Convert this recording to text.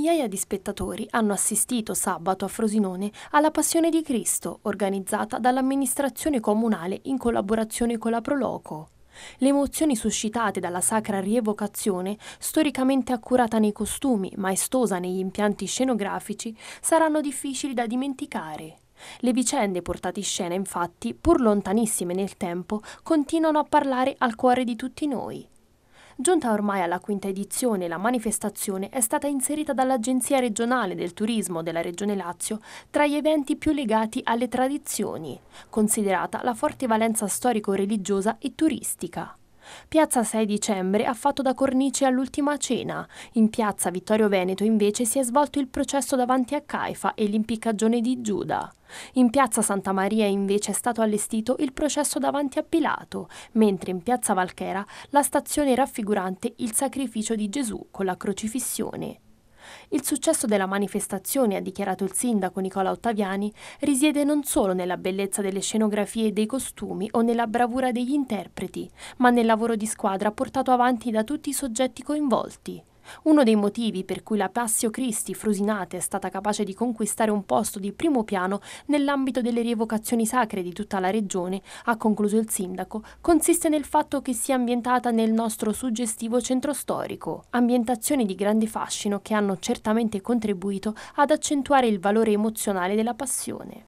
migliaia di spettatori hanno assistito sabato a Frosinone alla Passione di Cristo organizzata dall'amministrazione comunale in collaborazione con la Proloco. Le emozioni suscitate dalla sacra rievocazione, storicamente accurata nei costumi, maestosa negli impianti scenografici, saranno difficili da dimenticare. Le vicende portate in scena, infatti, pur lontanissime nel tempo, continuano a parlare al cuore di tutti noi. Giunta ormai alla quinta edizione, la manifestazione è stata inserita dall'Agenzia regionale del turismo della Regione Lazio tra gli eventi più legati alle tradizioni, considerata la forte valenza storico-religiosa e turistica. Piazza 6 dicembre ha fatto da cornice all'ultima cena. In piazza Vittorio Veneto invece si è svolto il processo davanti a Caifa e l'impiccagione di Giuda. In piazza Santa Maria invece è stato allestito il processo davanti a Pilato, mentre in piazza Valchera la stazione raffigurante il sacrificio di Gesù con la crocifissione. Il successo della manifestazione, ha dichiarato il sindaco Nicola Ottaviani, risiede non solo nella bellezza delle scenografie e dei costumi o nella bravura degli interpreti, ma nel lavoro di squadra portato avanti da tutti i soggetti coinvolti. Uno dei motivi per cui la Passio Cristi Frusinate è stata capace di conquistare un posto di primo piano nell'ambito delle rievocazioni sacre di tutta la regione, ha concluso il sindaco, consiste nel fatto che sia ambientata nel nostro suggestivo centro storico, ambientazioni di grande fascino che hanno certamente contribuito ad accentuare il valore emozionale della passione.